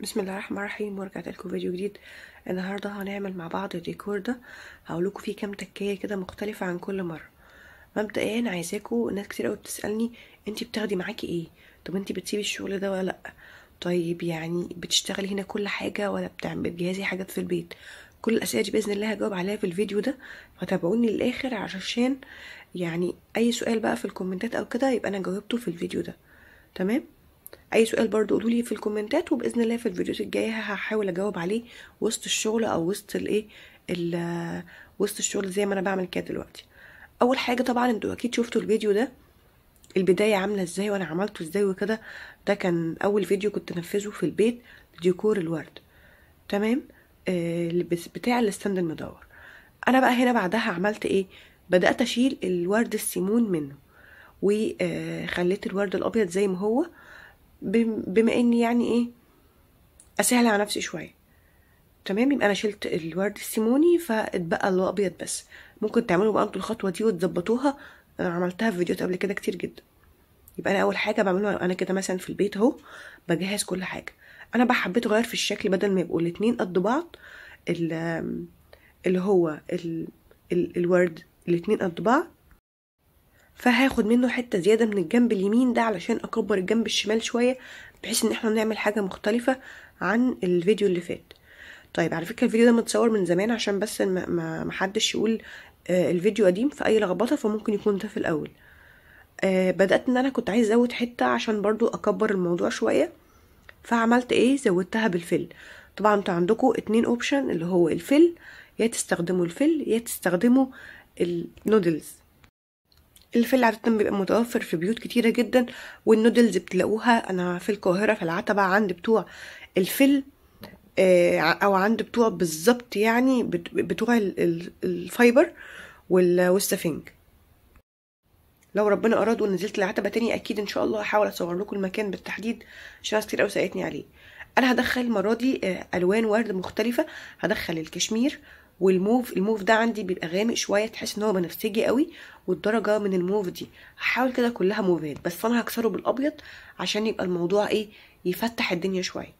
بسم الله الرحمن الرحيم ورجعت لكم فيديو جديد النهارده هنعمل مع بعض الديكور ده هقول لكم فيه كام تكايه كده مختلفه عن كل مره مبدئيا عايزاكم ناس كتير قوي بتسالني انت بتاخدي معاكي ايه طب انت بتسيبي الشغل ده ولا لا طيب يعني بتشتغلي هنا كل حاجه ولا بتعملي بتجهزي حاجات في البيت كل الاسئله دي باذن الله هجاوب عليها في الفيديو ده فتابعوني للاخر عشان يعني اي سؤال بقى في الكومنتات او كده يبقى انا جاوبته في الفيديو ده تمام اي سؤال برضو قولولي في الكومنتات وباذن الله في الفيديوهات الجايه هحاول اجاوب عليه وسط الشغل او وسط الايه وسط الشغل زي ما انا بعمل كده دلوقتي اول حاجه طبعا انتوا اكيد شفتوا الفيديو ده البدايه عامله ازاي وانا عملته ازاي وكده ده كان اول فيديو كنت انفذه في البيت ديكور الورد تمام آه بتاع الستاند المدور انا بقى هنا بعدها عملت ايه بدات اشيل الورد السيمون منه وخليت الورد الابيض زي ما هو آه بما اني يعني ايه اسهل على نفسي شويه تمام يبقى انا شلت الورد السيموني فاتبقى اللي ابيض بس ممكن تعملوا بقى انتوا الخطوه دي وتظبطوها انا عملتها في فيديوهات قبل كده كتير جدا يبقى انا اول حاجه بعملها انا كده مثلا في البيت اهو بجهز كل حاجه انا بقى حبيت اغير في الشكل بدل ما يبقوا الاتنين قد بعض اللي هو ال... الورد الاتنين قد بعض فهاخد منه حته زياده من الجنب اليمين ده علشان اكبر الجنب الشمال شويه بحيث ان احنا نعمل حاجه مختلفه عن الفيديو اللي فات طيب على فكره الفيديو ده متصور من زمان عشان بس ما حدش يقول آه، الفيديو قديم في اي لخبطه فممكن يكون ده في الاول آه، بدات ان انا كنت عايز ازود حته عشان برضو اكبر الموضوع شويه فعملت ايه زودتها بالفل طبعا انتوا عندكم اتنين اوبشن اللي هو الفل يا تستخدموا الفل يا تستخدموا النودلز الفل عادة بيبقى متوفر في بيوت كتيرة جدا والنودلز بتلاقوها أنا في القاهرة في العتبة عند بتوع الفل آه، أو عند بتوع بالظبط يعني بتوع الفايبر والسفنج لو ربنا أراد ونزلت العتبة تاني أكيد إن شاء الله هحاول أصور لكم المكان بالتحديد عشان ناس كتير أوي سألتني عليه أنا هدخل المرة دي آه، ألوان ورد مختلفة هدخل الكشمير والموف الموف ده عندي بيبقى غامق شويه تحس ان هو بنفسجي قوي والدرجه من الموف دي هحاول كده كلها موفات بس انا هكسره بالابيض عشان يبقى الموضوع ايه يفتح الدنيا شويه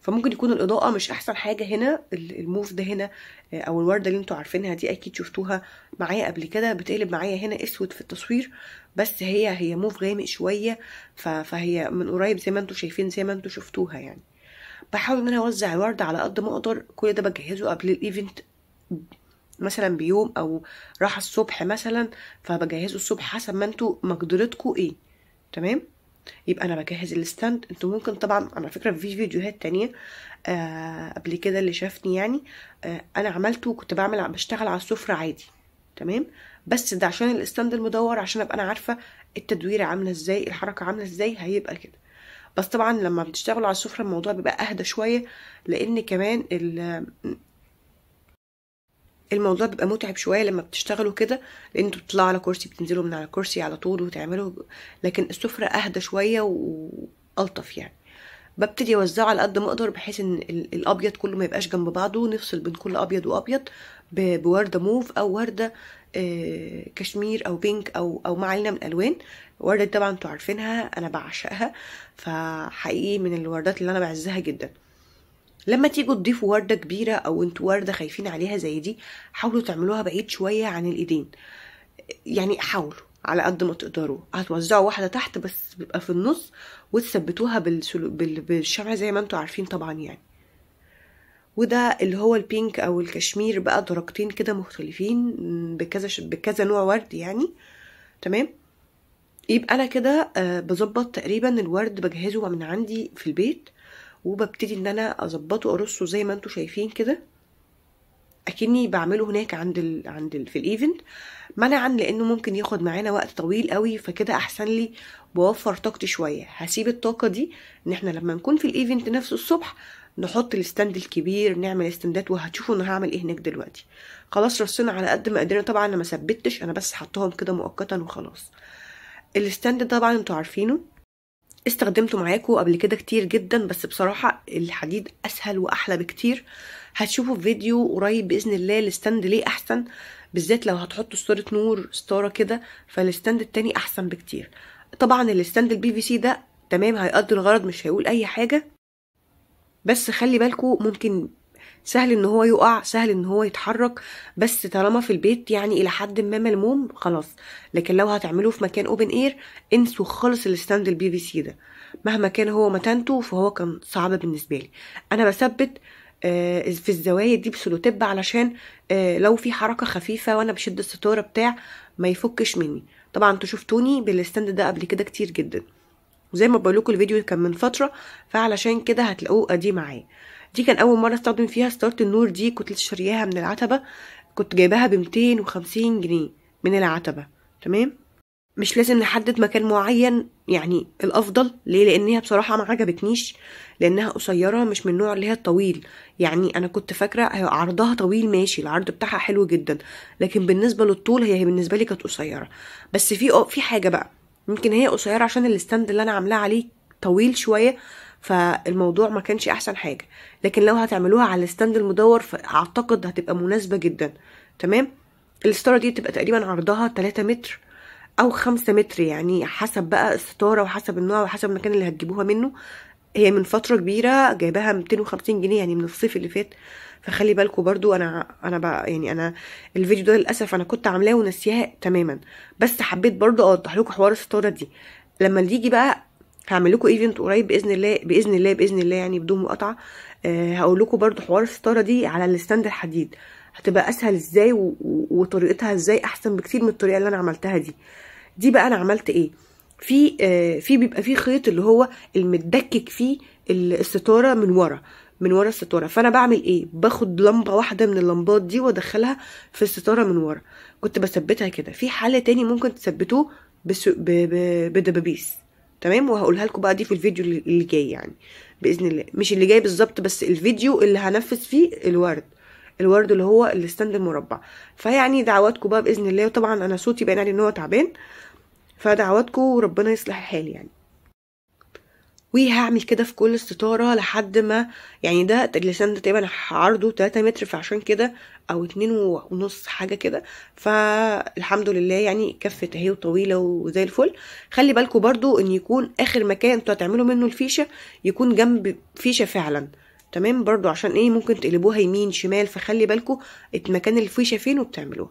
فممكن يكون الاضاءه مش احسن حاجه هنا الموف ده هنا آه، او الورده اللي انتوا عارفينها دي اكيد شفتوها معايا قبل كده بتقلب معايا هنا اسود في التصوير بس هي هي موف غامق شويه فهي من قريب زي ما انتوا شايفين زي ما انتوا شفتوها يعني بحاول ان انا اوزع الورد على قد ما اقدر كل ده بجهزه قبل الايفنت مثلا بيوم او راحه الصبح مثلا فبجهزه الصبح حسب ما انتوا مقدرتكم ايه تمام يبقى انا بجهز الستاند انتوا ممكن طبعا على فكره في فيديوهات تانية آه قبل كده اللي شافني يعني آه انا عملته كنت بعمل بشتغل على السفره عادي تمام بس ده عشان الاستاند المدور عشان ابقى انا عارفه التدوير عامله ازاي الحركه عامله ازاي هيبقى كده بس طبعا لما بتشتغلوا على السفرة الموضوع بيبقى اهدى شوية لان كمان الموضوع بيبقى متعب شويه لما بتشتغلوا كده لان انتوا بتطلعوا على كرسي بتنزلوا من على كرسي على طول وتعملوا لكن السفره اهدى شويه والطف يعني ببتدي اوزعه على قد ما اقدر بحيث ان الابيض كله ما يبقاش جنب بعضه نفصل بين كل ابيض وابيض بورده موف او ورده آه، كشمير او بينك او او ما علينا من الالوان ورده طبعا انتوا عارفينها انا بعشقها فحقيقي من الوردات اللي انا بعزها جدا لما تيجوا تضيفوا ورده كبيره او انتوا ورده خايفين عليها زي دي حاولوا تعملوها بعيد شويه عن الايدين يعني حاولوا على قد ما تقدروا هتوزعوا واحده تحت بس بيبقى في النص وتثبتوها بالشمع بالشمع زي ما انتوا عارفين طبعا يعني وده اللي هو البينك او الكشمير بقى درجتين كده مختلفين بكذا ش... بكذا نوع ورد يعني تمام يبقى انا كده آه، بظبط تقريبا الورد بجهزه من عندي في البيت وببتدي ان انا اظبطه ارصه زي ما انتوا شايفين كده اكني بعمله هناك عند ال... عند ال... في الايفنت منعا لانه ممكن ياخد معانا وقت طويل قوي فكده احسن لي بوفر طاقتي شويه هسيب الطاقه دي ان احنا لما نكون في الايفنت نفسه الصبح نحط الستاند الكبير نعمل استندات وهتشوفوا انا هعمل ايه هناك دلوقتي خلاص رصينا على قد ما قدرنا طبعا انا ما ثبتش انا بس حطهم كده مؤقتا وخلاص الستاند طبعا انتوا عارفينه استخدمته معاكم قبل كده كتير جدا بس بصراحه الحديد اسهل واحلى بكتير هتشوفوا في فيديو قريب باذن الله الستاند ليه احسن بالذات لو هتحطوا ستاره نور ستاره كده فالستاند التاني احسن بكتير طبعا الستاند البي في سي ده تمام هيقضي الغرض مش هيقول اي حاجه بس خلي بالكو ممكن سهل ان هو يقع سهل ان هو يتحرك بس طالما في البيت يعني الى حد ما ملموم خلاص لكن لو هتعمله في مكان اوبن اير انسوا خالص الستاند البي في سي ده مهما كان هو متانته فهو كان صعب بالنسبه لي انا بثبت آه، في الزوايا دي بسلوتيب علشان آه، لو في حركه خفيفه وانا بشد الستاره بتاع ما يفكش مني طبعا انتوا شفتوني بالستاند ده قبل كده كتير جدا وزي ما بقول لكم الفيديو كان من فتره فعلشان كده هتلاقوه قديم معايا دي كان اول مره استخدم فيها ستاره النور دي كنت شارياها من العتبه كنت جايباها ب 250 جنيه من العتبه تمام مش لازم نحدد مكان معين يعني الافضل ليه لانها بصراحه ما عجبتنيش لانها قصيره مش من النوع اللي هي الطويل يعني انا كنت فاكره عرضها طويل ماشي العرض بتاعها حلو جدا لكن بالنسبه للطول هي بالنسبه لي كانت قصيره بس في في حاجه بقى يمكن هي قصيره عشان الستاند اللي انا عاملاه عليه طويل شويه فالموضوع ما كانش احسن حاجه لكن لو هتعملوها على الستاند المدور فاعتقد هتبقى مناسبه جدا تمام الستاره دي بتبقى تقريبا عرضها 3 متر او خمسة متر يعني حسب بقى الستارة وحسب النوع وحسب المكان اللي هتجيبوها منه هي من فترة كبيرة جايباها 250 جنيه يعني من الصيف اللي فات فخلي بالكم برضو انا انا بقى يعني انا الفيديو ده للاسف انا كنت عاملاه ونسياه تماما بس حبيت برضو اوضح لكم حوار الستاره دي لما يجي بقى هعمل لكم ايفنت قريب باذن الله باذن الله باذن الله يعني بدون مقاطعه أه هقول لكم برضو حوار الستاره دي على الستاند الحديد هتبقى اسهل ازاي وطريقتها ازاي احسن بكتير من الطريقه اللي انا عملتها دي دي بقى انا عملت ايه في آه، في بيبقى في خيط اللي هو المتدكك فيه الستاره من ورا من ورا الستاره فانا بعمل ايه باخد لمبه واحده من اللمبات دي وادخلها في الستاره من ورا كنت بثبتها كده في حل تاني ممكن تثبتوه بدبابيس تمام وهقولها لكم بقى دي في الفيديو اللي جاي يعني باذن الله مش اللي جاي بالظبط بس الفيديو اللي هنفذ فيه الورد الورد اللي هو الستاند المربع فيعني دعواتكم بقى باذن الله وطبعا انا صوتي باين عليه ان هو تعبان فدعواتكم وربنا يصلح الحال يعني وهعمل كده في كل الستاره لحد ما يعني ده اللسان ده تقريبا عرضه 3 متر فعشان كده او اتنين ونص حاجة كده فالحمد لله يعني كفت اهي وطويلة وزي الفل خلي بالكم برضو ان يكون اخر مكان انتوا هتعملوا منه الفيشة يكون جنب فيشة فعلا تمام برضو عشان ايه ممكن تقلبوها يمين شمال فخلي بالكو المكان الفيشه فين وبتعملوها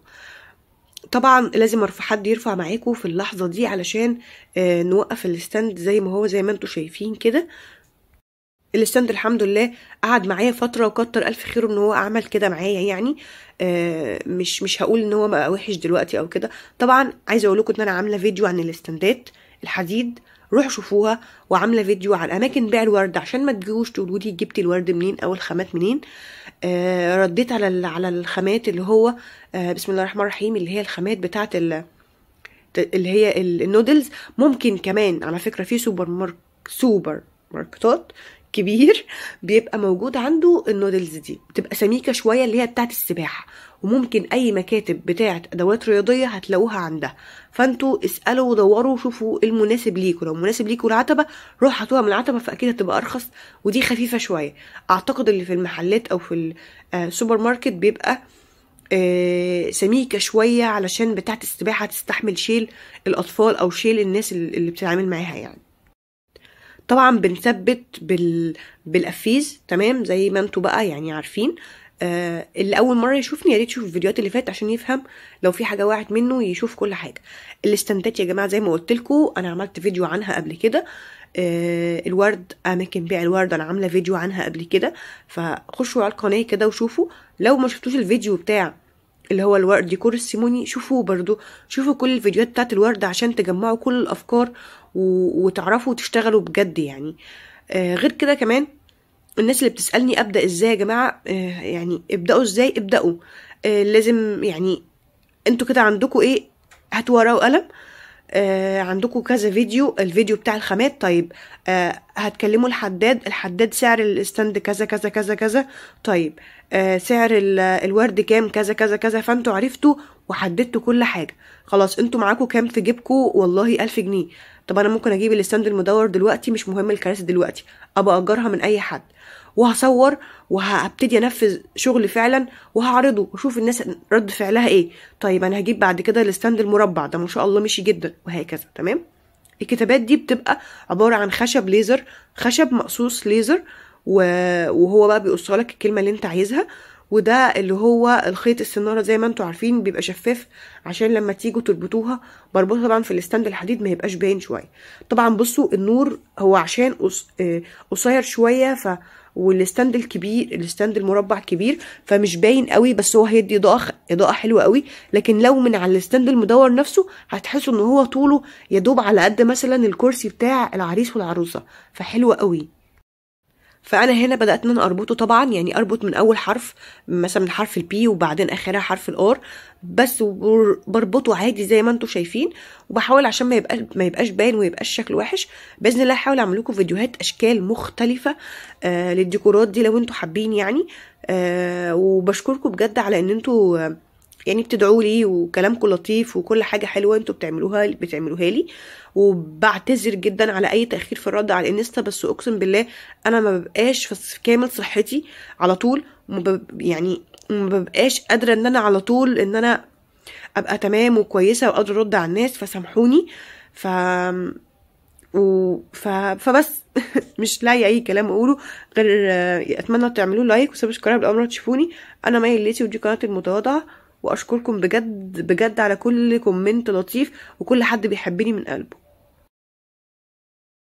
طبعا لازم ارفع حد يرفع معاكو في اللحظه دي علشان آه نوقف الستاند زي ما هو زي ما انتم شايفين كده الستاند الحمد لله قعد معايا فتره وكتر الف خيره ان هو عمل كده معايا يعني آه مش مش هقول ان هو بقى وحش دلوقتي او كده طبعا عايزه اقول لكم ان انا عامله فيديو عن الستاندات الحديد روحوا شوفوها وعامله فيديو عن اماكن بيع الورد عشان ما تجوش تقولوا لي جبت الورد منين او الخامات منين آه رديت على على الخامات اللي هو آه بسم الله الرحمن الرحيم اللي هي الخامات بتاعه اللي هي النودلز ممكن كمان على فكره في سوبر مارك سوبر ماركتات كبير بيبقى موجود عنده النودلز دي بتبقى سميكه شويه اللي هي بتاعت السباحه وممكن اي مكاتب بتاعه ادوات رياضيه هتلاقوها عندها فانتوا اسالوا ودوروا وشوفوا المناسب ليكوا لو مناسب ليكوا العتبه روح هاتوها من العتبه فاكيد هتبقى ارخص ودي خفيفه شويه اعتقد اللي في المحلات او في السوبر آه، ماركت بيبقى آه، سميكه شويه علشان بتاعه السباحه تستحمل شيل الاطفال او شيل الناس اللي بتتعامل معاها يعني طبعا بنثبت بال... بالقفيز تمام زي ما انتوا بقى يعني عارفين آه اللي اول مره يشوفني يا ريت يشوف الفيديوهات اللي فاتت عشان يفهم لو في حاجه وقعت منه يشوف كل حاجه الاستنتات يا جماعه زي ما قلت لكم انا عملت فيديو عنها قبل كده آه الورد اماكن بيع الورد انا عامله فيديو عنها قبل كده فخشوا على القناه كده وشوفوا لو ما شفتوش الفيديو بتاع اللي هو الورد ديكور السيموني شوفوا برضو شوفوا كل الفيديوهات بتاعت الورد عشان تجمعوا كل الافكار وتعرفوا تشتغلوا بجد يعني آه غير كده كمان الناس اللي بتسالني ابدا ازاي يا جماعه آه، يعني ابداوا ازاي ابداوا آه، لازم يعني انتوا كده عندكم ايه هاتوا ورقه وقلم آه عندكم كذا فيديو الفيديو بتاع الخامات طيب آه هتكلموا الحداد الحداد سعر الستاند كذا كذا كذا كذا طيب آه، سعر الورد كام كذا كذا كذا فانتوا عرفتوا وحددتوا كل حاجه خلاص انتوا معاكم كام في جيبكم والله ألف جنيه طب انا ممكن اجيب الاستاند المدور دلوقتي مش مهم الكراسي دلوقتي ابقى اجرها من اي حد وهصور وهبتدي انفذ شغل فعلا وهعرضه واشوف الناس رد فعلها ايه طيب انا هجيب بعد كده الاستاند المربع ده ما شاء الله مشي جدا وهكذا تمام الكتابات دي بتبقى عباره عن خشب ليزر خشب مقصوص ليزر وهو بقى بيقص لك الكلمه اللي انت عايزها وده اللي هو الخيط السناره زي ما انتوا عارفين بيبقى شفاف عشان لما تيجوا تربطوها بربطها طبعا في الستاند الحديد ما يبقاش باين شويه طبعا بصوا النور هو عشان آه، قصير شويه ف والستاند الكبير الستاند المربع كبير فمش باين قوي بس هو هيدي اضاءه اضاءه حلوه قوي لكن لو من على الستاند المدور نفسه هتحسوا ان هو طوله يدوب على قد مثلا الكرسي بتاع العريس والعروسه فحلوه قوي فانا هنا بدات ان انا اربطه طبعا يعني اربط من اول حرف مثلا من حرف البي وبعدين اخرها حرف الار بس بربطه عادي زي ما انتم شايفين وبحاول عشان ما يبقى ما يبقاش باين وما يبقاش شكله وحش باذن الله هحاول اعمل لكم فيديوهات اشكال مختلفه آه للديكورات دي لو انتم حابين يعني آه وبشكركم بجد على ان انتم يعني بتدعوا لي وكلامكم لطيف وكل حاجه حلوه انتوا بتعملوها بتعملوها لي وبعتذر جدا على اي تاخير في الرد على الانستا بس اقسم بالله انا ما ببقاش في كامل صحتي على طول يعني ما ببقاش قادره ان انا على طول ان انا ابقى تمام وكويسه واقدر ارد على الناس فسامحوني ف و... ف... فبس مش لاقي اي كلام اقوله غير اتمنى تعملوا لايك وسبسكرايب اول تشوفوني انا مي الليتي ودي قناتي المتواضعه واشكركم بجد بجد على كل كومنت لطيف وكل حد بيحبني من قلبه